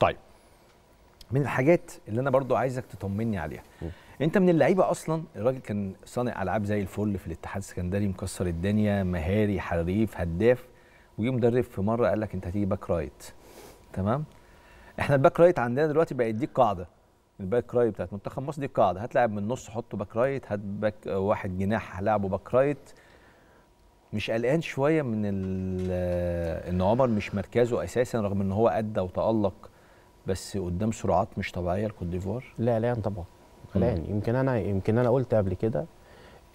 طيب من الحاجات اللي انا برضو عايزك تطمني عليها م. انت من اللعيبه اصلا الراجل كان صانع العاب زي الفل في الاتحاد السكندري مكسر الدنيا مهاري حريف هداف وجه مدرب في مره قال لك انت هتيجي باك رايت تمام احنا الباك رايت عندنا دلوقتي بقت دي القاعده الباك رايت بتاعت منتخب مصر دي القاعده هتلاعب من النص حطه باك رايت هات باك واحد جناح هلاعبه باك رايت مش قلقان شويه من ان عمر مش مركزه اساسا رغم ان هو ادى وتالق بس قدام سرعات مش طبيعيه لكوت ديفوار لا لا طبعا لا يمكن انا يمكن انا قلت قبل كده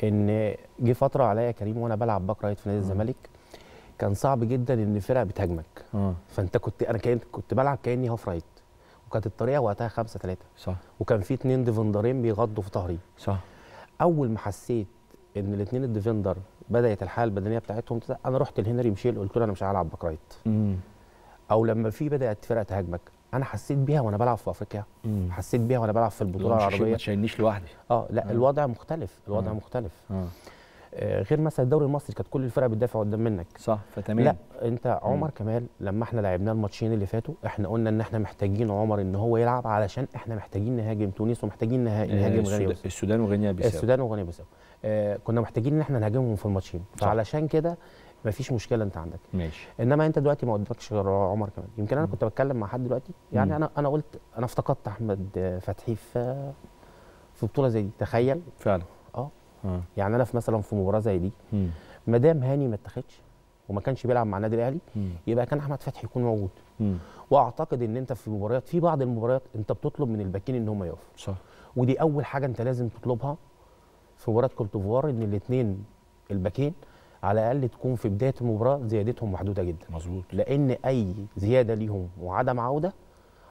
ان جه فتره عليا كريم وانا بلعب باك رايت في نادي الزمالك كان صعب جدا ان الفرق بتهاجمك فانت كنت انا كنت, كنت بلعب كاني هاف رايت وكانت الطريقه وقتها 5 3 صح وكان في اثنين ديفندرين بيغضوا في ظهري صح اول ما حسيت ان الاثنين الديفندر بدات الحاله البدنيه بتاعتهم انا رحت لهنري ميشيل قلت له انا مش هلعب باك رايت او لما في بدات فرقه تهاجمك انا حسيت بيها وانا بلعب في افريقيا مم. حسيت بيها وانا بلعب في البطوله العربيه ما تشيلنيش لوحدي اه لا مم. آه. الوضع مختلف الوضع مم. آه. مختلف مم. آه. آه غير مثلا الدوري المصري كانت كل الفرق بتدافع قدام منك صح فتمام لا انت عمر مم. كمال لما احنا لعبنا الماتشين اللي فاتوا احنا قلنا ان احنا محتاجين عمر ان هو يلعب علشان احنا محتاجين نهاجم تونس ومحتاجين نهاجم آه غينيا السودان وغينيا بيساو السودان وغينيا بيساو آه كنا محتاجين ان احنا نهاجمهم في الماتشين فعلشان كده مفيش مشكله انت عندك ماشي انما انت دلوقتي ما قدامكش غير عمر كمان يمكن انا م. كنت بتكلم مع حد دلوقتي يعني م. انا انا قلت انا افتقدت احمد فتحي في في بطوله زي دي تخيل فعلا اه, آه. يعني انا في مثلا في مباراه زي دي ما دام هاني ما اتخدش وما كانش بيلعب مع النادي الاهلي يبقى كان احمد فتحي يكون موجود م. واعتقد ان انت في مباريات في بعض المباريات انت بتطلب من الباكين ان هم يقفوا صح ودي اول حاجه انت لازم تطلبها في مباراه كوت ان الاثنين الباكين على الاقل تكون في بدايه المباراه زيادتهم محدوده جدا مظبوط لان اي زياده ليهم وعدم عوده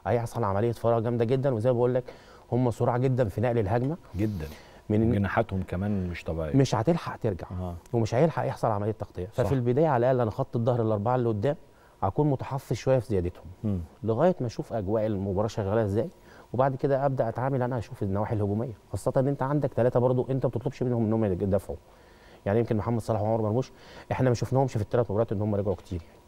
هيحصل عمليه فراغ جامده جدا وزي ما بقول لك هم سرعه جدا في نقل الهجمه جدا من جناحاتهم كمان مش طبيعيه مش هتلحق ترجع آه. ومش هيلحق يحصل عمليه تغطيه ففي البدايه على الاقل انا خط الظهر الاربعه اللي قدام هكون متحفظ شويه في زيادتهم م. لغايه ما اشوف اجواء المباراه شغاله ازاي وبعد كده ابدا اتعامل انا اشوف النواحي الهجوميه خاصه ان انت عندك ثلاثه برضو انت ما بتطلبش منهم انهم يدافعوا يعني يمكن محمد صلاح وعمر مرموش احنا ما شفناهمش في الثلاث مباريات ان هم رجعوا كتير يعني